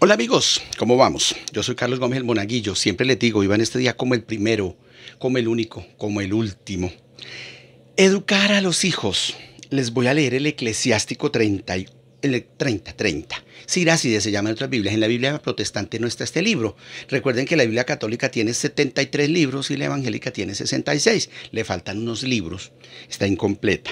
Hola amigos, ¿cómo vamos? Yo soy Carlos Gómez el Monaguillo. Siempre les digo, iban este día como el primero, como el único, como el último. Educar a los hijos. Les voy a leer el Eclesiástico 30, el 30, 30. Siracide se llama en otras Biblias. En la Biblia protestante no está este libro. Recuerden que la Biblia católica tiene 73 libros y la evangélica tiene 66. Le faltan unos libros. Está incompleta.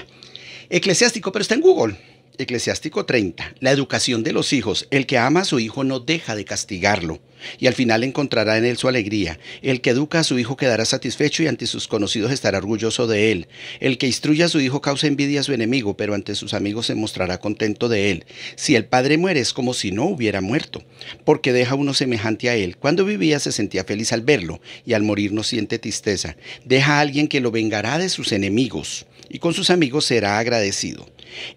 Eclesiástico, pero está en Google Eclesiástico 30. La educación de los hijos. El que ama a su hijo no deja de castigarlo, y al final encontrará en él su alegría. El que educa a su hijo quedará satisfecho y ante sus conocidos estará orgulloso de él. El que instruye a su hijo causa envidia a su enemigo, pero ante sus amigos se mostrará contento de él. Si el padre muere es como si no hubiera muerto, porque deja uno semejante a él. Cuando vivía se sentía feliz al verlo, y al morir no siente tristeza. Deja a alguien que lo vengará de sus enemigos y con sus amigos será agradecido.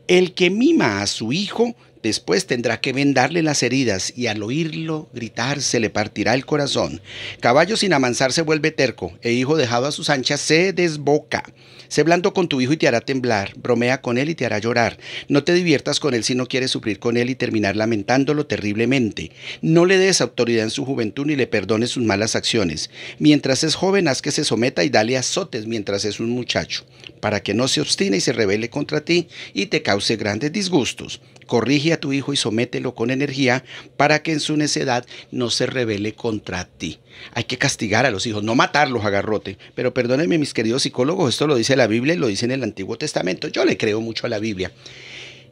El que mima a su hijo Después tendrá que vendarle las heridas y al oírlo gritar se le partirá el corazón. Caballo sin amansar se vuelve terco e hijo dejado a sus anchas se desboca. Sé blando con tu hijo y te hará temblar, bromea con él y te hará llorar. No te diviertas con él si no quieres sufrir con él y terminar lamentándolo terriblemente. No le des autoridad en su juventud ni le perdones sus malas acciones. Mientras es joven, haz que se someta y dale azotes mientras es un muchacho, para que no se obstine y se rebele contra ti y te cause grandes disgustos. Corrige a tu hijo y somételo con energía para que en su necedad no se revele contra ti. Hay que castigar a los hijos, no matarlos agarrote. Pero perdónenme, mis queridos psicólogos, esto lo dice la Biblia y lo dice en el Antiguo Testamento. Yo le creo mucho a la Biblia.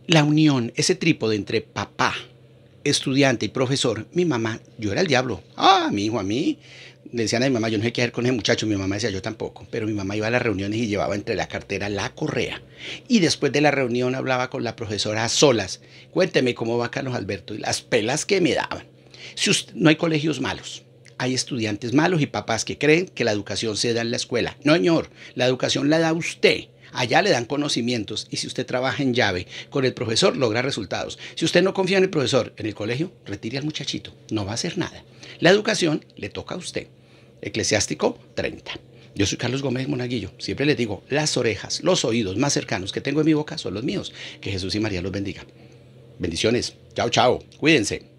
La unión, ese trípode entre papá, estudiante y profesor, mi mamá, yo era el diablo. Ah, mi hijo, a mí. Le decían a mi mamá, yo no sé qué hacer con ese muchacho. Mi mamá decía, yo tampoco. Pero mi mamá iba a las reuniones y llevaba entre la cartera la correa. Y después de la reunión hablaba con la profesora a solas. Cuénteme cómo va Carlos Alberto y las pelas que me daban. Si usted, no hay colegios malos hay estudiantes malos y papás que creen que la educación se da en la escuela. No, señor, la educación la da usted. Allá le dan conocimientos y si usted trabaja en llave con el profesor, logra resultados. Si usted no confía en el profesor en el colegio, retire al muchachito, no va a hacer nada. La educación le toca a usted. Eclesiástico 30. Yo soy Carlos Gómez Monaguillo. Siempre les digo, las orejas, los oídos más cercanos que tengo en mi boca son los míos. Que Jesús y María los bendiga. Bendiciones. Chao, chao. Cuídense.